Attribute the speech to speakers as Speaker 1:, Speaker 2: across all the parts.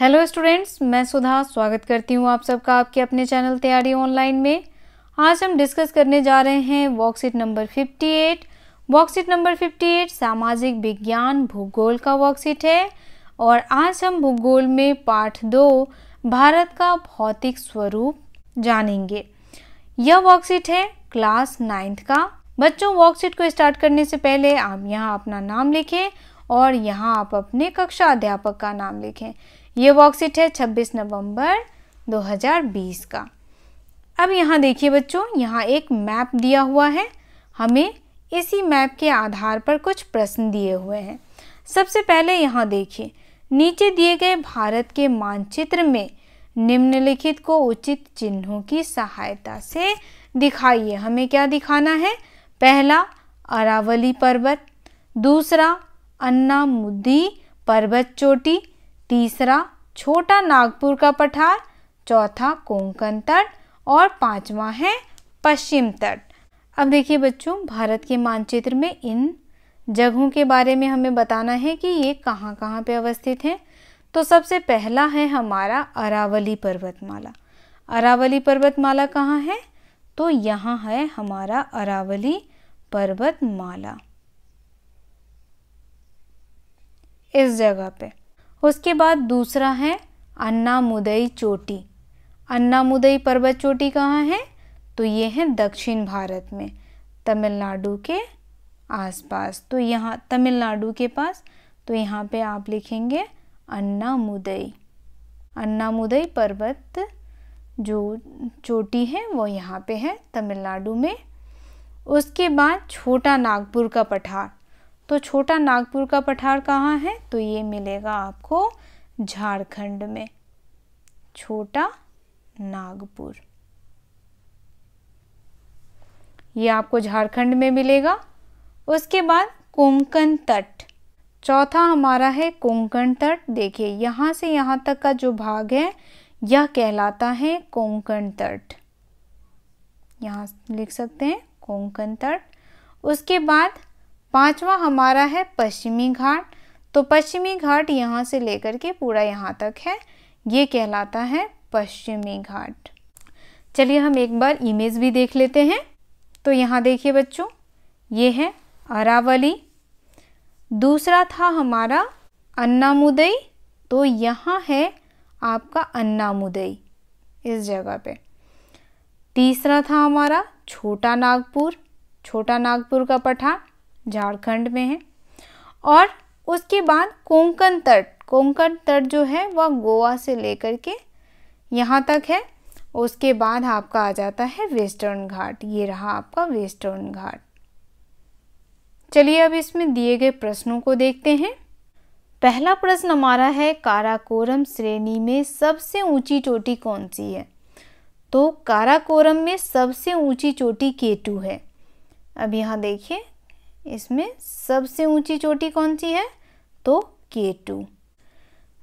Speaker 1: hello students मैं सुधा स्वागत करती हूँ आप सबका आपके अपने चैनल तैयारी ऑनलाइन में आज हम डिस्कस करने जा रहे हैं वर्कशीट नंबर 58 वर्कशीट नंबर 58 सामाजिक विज्ञान भूगोल का वर्कशीट है और आज हम भूगोल में पाठ दो भारत का भौतिक स्वरूप जानेंगे यह वर्कशीट है क्लास नाइन्थ का बच्चों वर्कशीट को स्टार्ट करने से पहले आप यहाँ अपना नाम लिखें और यहाँ आप अपने कक्षा अध्यापक का नाम लिखें ये वॉकसीट है 26 नवंबर 2020 का अब यहाँ देखिए बच्चों यहाँ एक मैप दिया हुआ है हमें इसी मैप के आधार पर कुछ प्रश्न दिए हुए हैं सबसे पहले यहाँ देखिए नीचे दिए गए भारत के मानचित्र में निम्नलिखित को उचित चिन्हों की सहायता से दिखाइए हमें क्या दिखाना है पहला अरावली पर्वत दूसरा मुद्दी पर्वत चोटी तीसरा छोटा नागपुर का पठार चौथा कोंकण तट और पांचवा है पश्चिम तट अब देखिए बच्चों भारत के मानचित्र में इन जगहों के बारे में हमें बताना है कि ये कहाँ कहाँ पे अवस्थित हैं तो सबसे पहला है हमारा अरावली पर्वतमाला अरावली पर्वतमाला कहाँ है तो यहाँ है हमारा अरावली पर्वतमाला इस जगह पे उसके बाद दूसरा है अन्नामुदई चोटी अन्नामुदई पर्वत चोटी कहाँ है तो ये है दक्षिण भारत में तमिलनाडु के आसपास तो यहाँ तमिलनाडु के पास तो यहाँ पे आप लिखेंगे अन्नामुदई अन्नामुदई पर्वत जो चोटी है वो यहाँ पे है तमिलनाडु में उसके बाद छोटा नागपुर का पठार तो छोटा नागपुर का पठार कहाँ है तो ये मिलेगा आपको झारखंड में छोटा नागपुर ये आपको झारखंड में मिलेगा उसके बाद कोंकण तट चौथा हमारा है कोंकण तट देखिए यहाँ से यहाँ तक का जो भाग है यह कहलाता है कोंकण तट यहाँ लिख सकते हैं कोंकण तट उसके बाद पांचवा हमारा है पश्चिमी घाट तो पश्चिमी घाट यहाँ से लेकर के पूरा यहाँ तक है ये कहलाता है पश्चिमी घाट चलिए हम एक बार इमेज भी देख लेते हैं तो यहाँ देखिए बच्चों ये है अरावली दूसरा था हमारा अन्नामुदई तो यहाँ है आपका अन्नामुदई इस जगह पे तीसरा था हमारा छोटा नागपुर छोटा नागपुर का पठान झारखंड में है और उसके बाद कोंकण तट कोंकण तट जो है वह गोवा से लेकर के यहाँ तक है उसके बाद आपका आ जाता है वेस्टर्न घाट ये रहा आपका वेस्टर्न घाट चलिए अब इसमें दिए गए प्रश्नों को देखते हैं पहला प्रश्न हमारा है काराकोरम श्रेणी में सबसे ऊंची चोटी कौन सी है तो काराकोरम में सबसे ऊंची चोटी केटू है अब यहाँ देखिए इसमें सबसे ऊंची चोटी कौन सी है तो के टू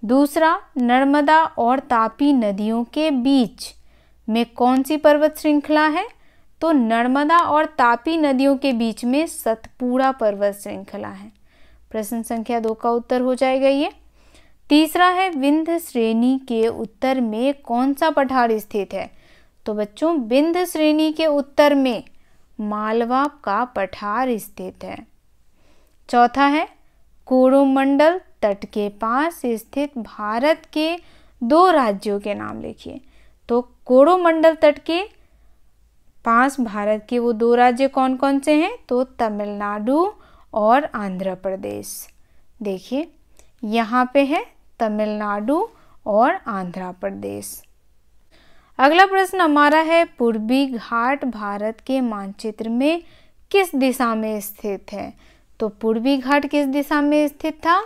Speaker 1: दूसरा नर्मदा और तापी नदियों के बीच में कौन सी पर्वत श्रृंखला है तो नर्मदा और तापी नदियों के बीच में सतपुड़ा पर्वत श्रृंखला है प्रश्न संख्या दो का उत्तर हो जाएगा ये तीसरा है विंध्य श्रेणी के उत्तर में कौन सा पठार स्थित है तो बच्चों विंध्य श्रेणी के उत्तर में मालवा का पठार स्थित है चौथा है कोरोमंडल तट के पास स्थित भारत के दो राज्यों के नाम लिखिए तो कोरोमंडल तट के पास भारत के वो दो राज्य कौन कौन से हैं तो तमिलनाडु और आंध्र प्रदेश देखिए यहाँ पे है तमिलनाडु और आंध्र प्रदेश अगला प्रश्न हमारा है पूर्वी घाट भारत के मानचित्र में किस दिशा में स्थित है तो पूर्वी घाट किस दिशा में स्थित था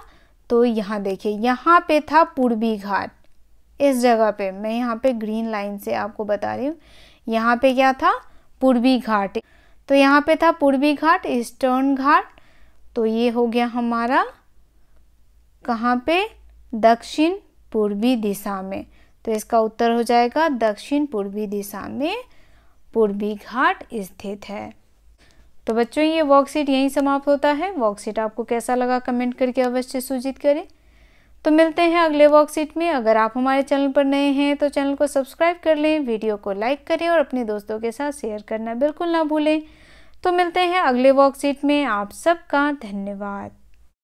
Speaker 1: तो यहाँ देखिए यहाँ पे था पूर्वी घाट इस जगह पे मैं यहाँ पे ग्रीन लाइन से आपको बता रही हूँ यहाँ पे क्या था पूर्वी घाट तो यहाँ पे था पूर्वी घाट ईस्टर्न घाट तो ये हो गया हमारा कहाँ पे दक्षिण पूर्वी दिशा में तो इसका उत्तर हो जाएगा दक्षिण पूर्वी दिशा में पूर्वी घाट स्थित है तो बच्चों ये वर्कशीट यहीं समाप्त होता है वर्कशीट आपको कैसा लगा कमेंट करके अवश्य सूचित करें तो मिलते हैं अगले वर्कशीट में अगर आप हमारे चैनल पर नए हैं तो चैनल को सब्सक्राइब कर लें वीडियो को लाइक करें और अपने दोस्तों के साथ शेयर करना बिल्कुल ना भूलें तो मिलते हैं अगले वर्कशीट में आप सबका धन्यवाद